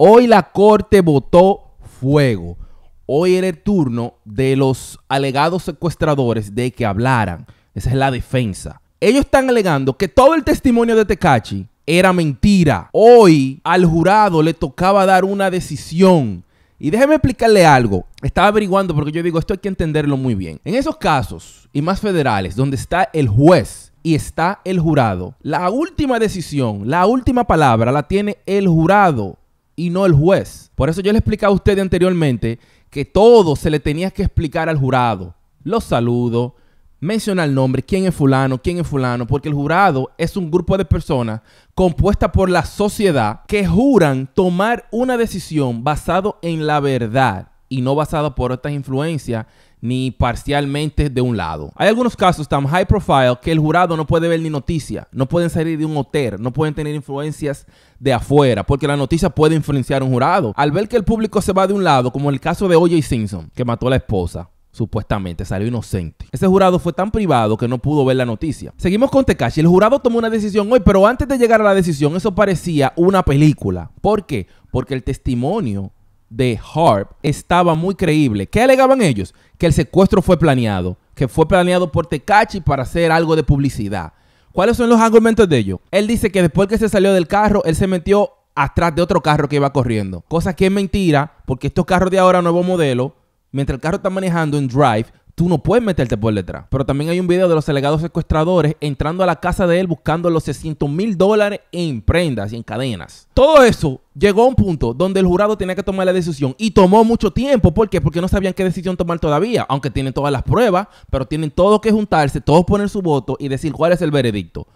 Hoy la corte votó fuego. Hoy era el turno de los alegados secuestradores de que hablaran. Esa es la defensa. Ellos están alegando que todo el testimonio de Tecachi era mentira. Hoy al jurado le tocaba dar una decisión. Y déjeme explicarle algo. Estaba averiguando porque yo digo, esto hay que entenderlo muy bien. En esos casos, y más federales, donde está el juez y está el jurado, la última decisión, la última palabra la tiene el jurado y no el juez. Por eso yo le explicaba a usted anteriormente que todo se le tenía que explicar al jurado. Los saludos, menciona el nombre, quién es fulano, quién es fulano, porque el jurado es un grupo de personas compuesta por la sociedad que juran tomar una decisión basado en la verdad y no basada por otras influencias ni parcialmente de un lado. Hay algunos casos tan high profile que el jurado no puede ver ni noticia, no pueden salir de un hotel, no pueden tener influencias de afuera, porque la noticia puede influenciar a un jurado. Al ver que el público se va de un lado, como el caso de O.J. Simpson, que mató a la esposa, supuestamente salió inocente. Ese jurado fue tan privado que no pudo ver la noticia. Seguimos con Tekashi. El jurado tomó una decisión hoy, pero antes de llegar a la decisión, eso parecía una película. ¿Por qué? Porque el testimonio de Harp estaba muy creíble. ¿Qué alegaban ellos? Que el secuestro fue planeado, que fue planeado por Tecachi para hacer algo de publicidad. ¿Cuáles son los argumentos de ellos? Él dice que después que se salió del carro, él se metió atrás de otro carro que iba corriendo. Cosa que es mentira, porque estos carros de ahora, nuevo modelo, mientras el carro está manejando en drive, tú no puedes meterte por detrás. Pero también hay un video de los alegados secuestradores entrando a la casa de él buscando los 600 mil dólares en prendas y en cadenas. Todo eso llegó a un punto donde el jurado tenía que tomar la decisión y tomó mucho tiempo. ¿Por qué? Porque no sabían qué decisión tomar todavía, aunque tienen todas las pruebas, pero tienen todo que juntarse, todos poner su voto y decir cuál es el veredicto.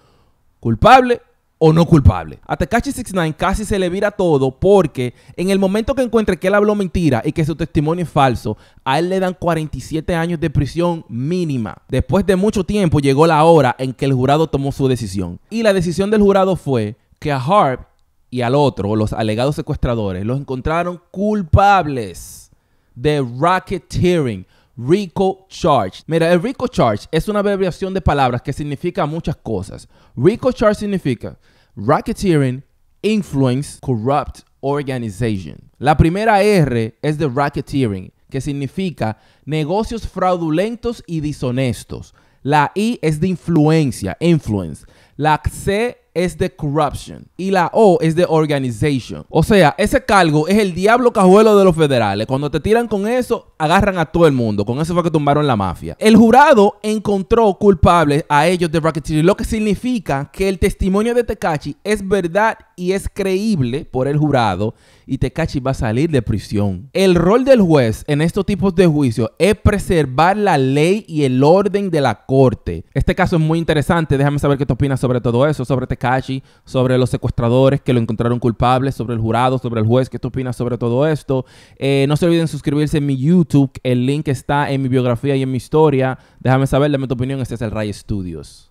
Culpable o no culpable. A Tekashi 69 casi se le vira todo porque en el momento que encuentre que él habló mentira y que su testimonio es falso, a él le dan 47 años de prisión mínima. Después de mucho tiempo llegó la hora en que el jurado tomó su decisión. Y la decisión del jurado fue que a Harp y al otro, los alegados secuestradores, los encontraron culpables de racketeering. RICO Charge. Mira, el RICO Charge es una abreviación de palabras que significa muchas cosas. RICO Charge significa Racketeering Influence Corrupt Organization. La primera R es de racketeering, que significa negocios fraudulentos y deshonestos. La I es de influencia, influence. La C es de corruption y la O es de organization. O sea, ese cargo es el diablo cajuelo de los federales. Cuando te tiran con eso, agarran a todo el mundo. Con eso fue que tumbaron la mafia. El jurado encontró culpables a ellos de racketeering, lo que significa que el testimonio de Tecachi es verdad y es creíble por el jurado y Tecachi va a salir de prisión. El rol del juez en estos tipos de juicios es preservar la ley y el orden de la corte. Este caso es muy interesante. Déjame saber qué te opinas sobre todo eso, sobre Cachi, sobre los secuestradores que lo encontraron culpable, sobre el jurado, sobre el juez, qué tú opinas sobre todo esto. Eh, no se olviden suscribirse en mi YouTube, el link está en mi biografía y en mi historia. Déjame saber, dame tu opinión, este es el Ray Studios.